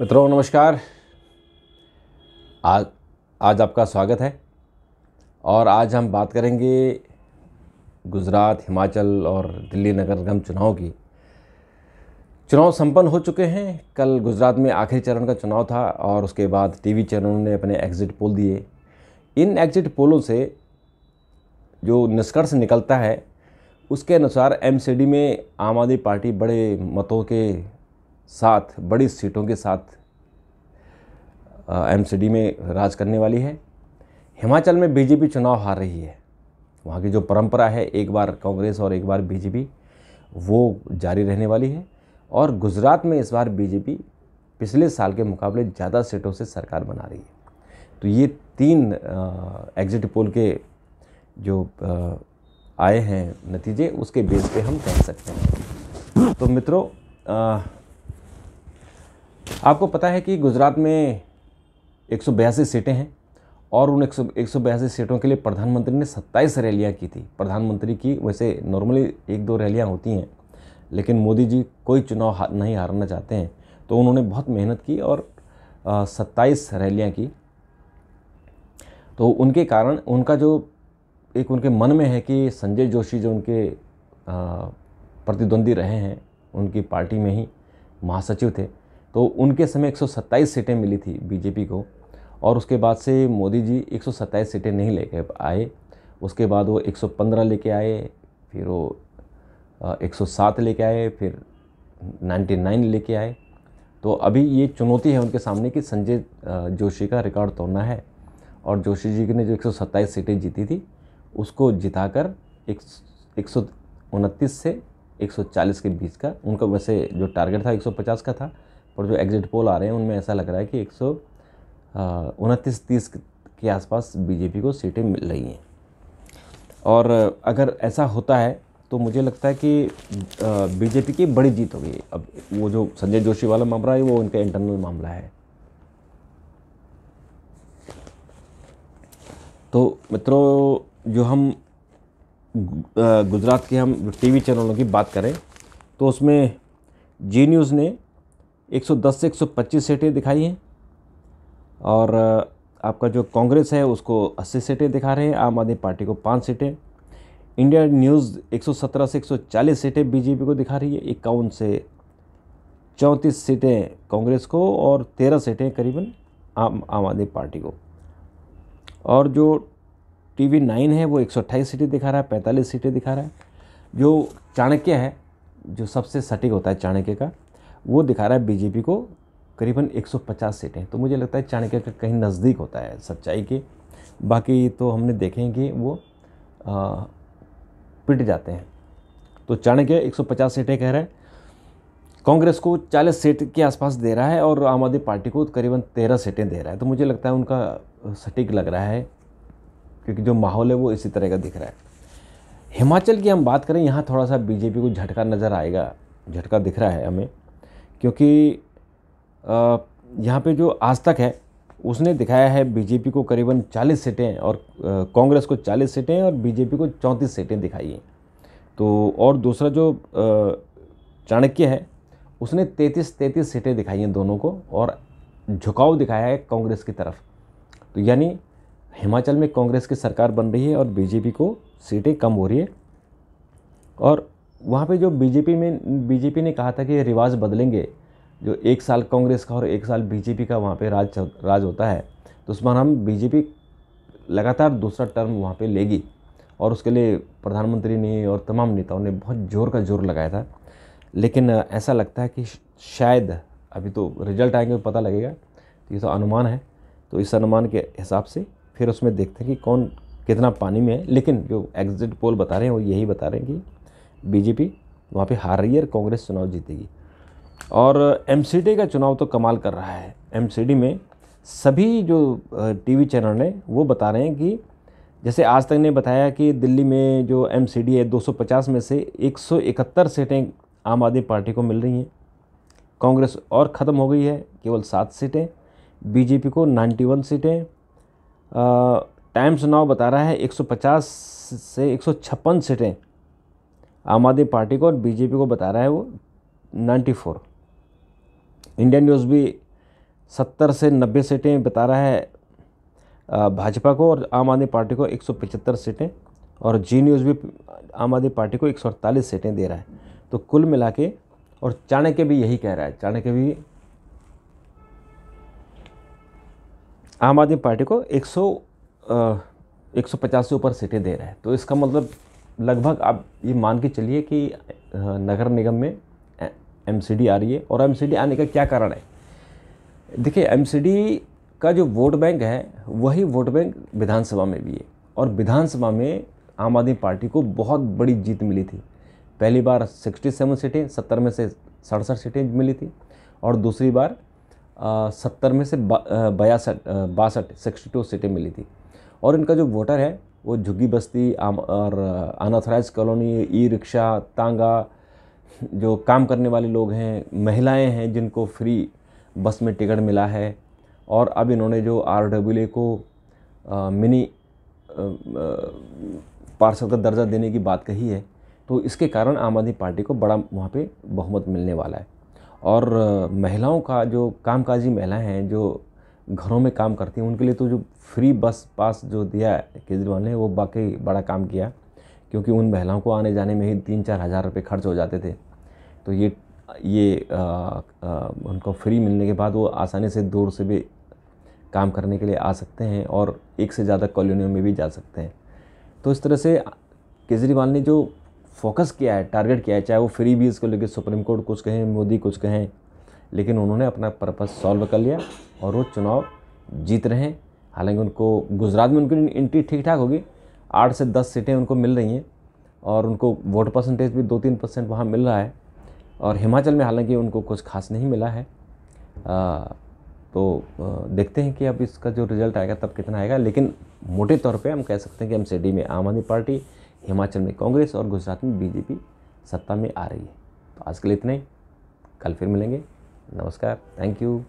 मित्रों नमस्कार आज आज आपका स्वागत है और आज हम बात करेंगे गुजरात हिमाचल और दिल्ली नगर निगम चुनाव की चुनाव संपन्न हो चुके हैं कल गुजरात में आखिरी चरण का चुनाव था और उसके बाद टीवी चैनलों ने अपने एग्ज़िट पोल दिए इन एग्ज़िट पोलों से जो निष्कर्ष निकलता है उसके अनुसार एमसीडी में आम आदमी पार्टी बड़े मतों के साथ बड़ी सीटों के साथ एमसीडी में राज करने वाली है हिमाचल में बीजेपी चुनाव हार रही है वहाँ की जो परंपरा है एक बार कांग्रेस और एक बार बीजेपी वो जारी रहने वाली है और गुजरात में इस बार बीजेपी पिछले साल के मुकाबले ज़्यादा सीटों से सरकार बना रही है तो ये तीन एग्जिट पोल के जो आ, आए हैं नतीजे उसके बेस पे हम कह सकते हैं तो मित्रों आपको पता है कि गुजरात में एक सीटें हैं और उन एक सौ सीटों के लिए प्रधानमंत्री ने सत्ताईस रैलियाँ की थी प्रधानमंत्री की वैसे नॉर्मली एक दो रैलियाँ होती हैं लेकिन मोदी जी कोई चुनाव नहीं हारना चाहते हैं तो उन्होंने बहुत मेहनत की और सत्ताईस रैलियाँ की तो उनके कारण उनका जो एक उनके मन में है कि संजय जोशी जो उनके प्रतिद्वंदी रहे हैं उनकी पार्टी में ही महासचिव थे तो उनके समय 127 सीटें मिली थी बीजेपी को और उसके बाद से मोदी जी 127 सीटें नहीं लेके आए उसके बाद वो 115 लेके आए फिर वो 107 लेके आए फिर 99 लेके आए तो अभी ये चुनौती है उनके सामने कि संजय जोशी का रिकॉर्ड तोड़ना है और जोशी जी ने जो 127 सीटें जीती थी उसको जिताकर एक एक से 140 के बीच का उनका वैसे जो टारगेट था 150 का था और जो एग्ज़िट पोल आ रहे हैं उनमें ऐसा लग रहा है कि एक सौ उनतीस तीस के आसपास बीजेपी को सीटें मिल रही हैं और अगर ऐसा होता है तो मुझे लगता है कि बीजेपी की बड़ी जीत होगी अब वो जो संजय जोशी वाला मामला है वो उनका इंटरनल मामला है तो मित्रों जो हम गुजरात के हम टीवी चैनलों की बात करें तो उसमें जी न्यूज़ ने 110 से 125 सीटें दिखाई हैं और आपका जो कांग्रेस है उसको 80 सीटें दिखा रहे हैं आम आदमी पार्टी को पाँच सीटें इंडिया न्यूज़ 117 से 140 सीटें बीजेपी को दिखा रही है इक्यावन से चौंतीस सीटें कांग्रेस को और तेरह सीटें करीबन आम आम आदमी पार्टी को और जो टी वी नाइन है वो अट्ठाईस सीटें दिखा रहा है पैंतालीस सीटें दिखा रहा है जो चाणक्य है जो सबसे सटीक होता है चाणक्य का वो दिखा रहा है बीजेपी को करीबन 150 सीटें तो मुझे लगता है चाणक्य का कहीं नज़दीक होता है सच्चाई के बाकी तो हमने देखें कि वो आ, पिट जाते हैं तो चाणक्य 150 सीटें कह रहा है कांग्रेस को 40 सीट के आसपास दे रहा है और आम आदमी पार्टी को करीबन 13 सीटें दे रहा है तो मुझे लगता है उनका सटीक लग रहा है क्योंकि जो माहौल है वो इसी तरह का दिख रहा है हिमाचल की हम बात करें यहाँ थोड़ा सा बीजेपी को झटका नज़र आएगा झटका दिख रहा है हमें क्योंकि यहाँ पे जो आज तक है उसने दिखाया है बीजेपी को करीबन 40 सीटें और कांग्रेस को 40 सीटें और बीजेपी को 34 सीटें दिखाई हैं तो और दूसरा जो चाणक्य है उसने 33 33 सीटें दिखाई हैं दोनों को और झुकाव दिखाया है कांग्रेस की तरफ तो यानी हिमाचल में कांग्रेस की सरकार बन रही है और बीजेपी को सीटें कम हो रही है और वहाँ पे जो बीजेपी में बीजेपी ने कहा था कि रिवाज बदलेंगे जो एक साल कांग्रेस का और एक साल बीजेपी का वहाँ पे राज राज होता है तो उस हम बीजेपी लगातार दूसरा टर्म वहाँ पे लेगी और उसके लिए प्रधानमंत्री ने और तमाम नेताओं ने बहुत ज़ोर का जोर लगाया था लेकिन ऐसा लगता है कि शायद अभी तो रिजल्ट आएंगे तो पता लगेगा तो ये तो अनुमान है तो इस अनुमान के हिसाब से फिर उसमें देखते हैं कि कौन कितना पानी में है लेकिन जो एग्जिट पोल बता रहे हैं वो यही बता रहे हैं कि बीजेपी वहाँ पे हार रही है और कांग्रेस चुनाव जीतेगी और एम का चुनाव तो कमाल कर रहा है एम में सभी जो टीवी चैनल हैं वो बता रहे हैं कि जैसे आज तक ने बताया कि दिल्ली में जो एम है 250 में से 171 सीटें आम आदमी पार्टी को मिल रही हैं कांग्रेस और ख़त्म हो गई है केवल सात सीटें बीजेपी को 91 सीटें टाइम्स नाव बता रहा है 150 से एक सीटें आम आदमी पार्टी को और बीजेपी को बता रहा है वो 94 इंडियन न्यूज़ भी 70 से 90 सीटें बता रहा है भाजपा को और आम आदमी पार्टी को 175 सीटें और जी न्यूज़ भी आम आदमी पार्टी को एक सीटें दे रहा है तो कुल मिला के और चाणक्य भी यही कह रहा है चाणक्य भी आम आदमी पार्टी को 100 150 से ऊपर सीटें दे रहा है तो इसका मतलब लगभग आप ये मान के चलिए कि नगर निगम में एम आ रही है और एम आने का क्या कारण है देखिए एम का जो वोट बैंक है वही वोट बैंक विधानसभा में भी है और विधानसभा में आम आदमी पार्टी को बहुत बड़ी जीत मिली थी पहली बार 67 सीटें 70 में से सड़सठ सीटें मिली थी और दूसरी बार सत्तर में से बयासठ बासठ सिक्सटी टू सीटें मिली थी और इनका जो वोटर है वो झुग्गी बस्ती और अनऑथराइज कॉलोनी ई रिक्शा तांगा जो काम करने वाले लोग हैं महिलाएं हैं जिनको फ्री बस में टिकट मिला है और अब इन्होंने जो आर डब्ल्यू को आ, मिनी पार्सल का दर्जा देने की बात कही है तो इसके कारण आम आदमी पार्टी को बड़ा वहाँ पे बहुमत मिलने वाला है और महिलाओं का जो कामकाजी महिलाएं हैं जो घरों में काम करती हैं उनके लिए तो जो फ्री बस पास जो दिया है केजरीवाल ने वो वाकई बड़ा काम किया क्योंकि उन महिलाओं को आने जाने में ही तीन चार हज़ार रुपये खर्च हो जाते थे तो ये ये आ, आ, उनको फ्री मिलने के बाद वो आसानी से दूर से भी काम करने के लिए आ सकते हैं और एक से ज़्यादा कॉलोनियों में भी जा सकते हैं तो इस तरह से केजरीवाल ने जो फोकस किया है टारगेट किया है चाहे वो फ्री बीज को लेकर सुप्रीम कोर्ट कुछ कहें मोदी कुछ कहें लेकिन उन्होंने अपना पर्पज़ सॉल्व कर लिया और वो चुनाव जीत रहे हैं हालांकि उनको गुजरात में उनकी एंट्री ठीक ठाक होगी आठ से दस सीटें उनको मिल रही हैं और उनको वोट परसेंटेज भी दो तीन परसेंट वहाँ मिल रहा है और हिमाचल में हालांकि उनको कुछ खास नहीं मिला है आ, तो देखते हैं कि अब इसका जो रिज़ल्ट आएगा तब कितना आएगा लेकिन मोटे तौर पे हम कह सकते हैं कि एम में आम आदमी पार्टी हिमाचल में कांग्रेस और गुजरात में बीजेपी सत्ता में आ रही है तो आज के लिए इतना ही कल फिर मिलेंगे नमस्कार थैंक यू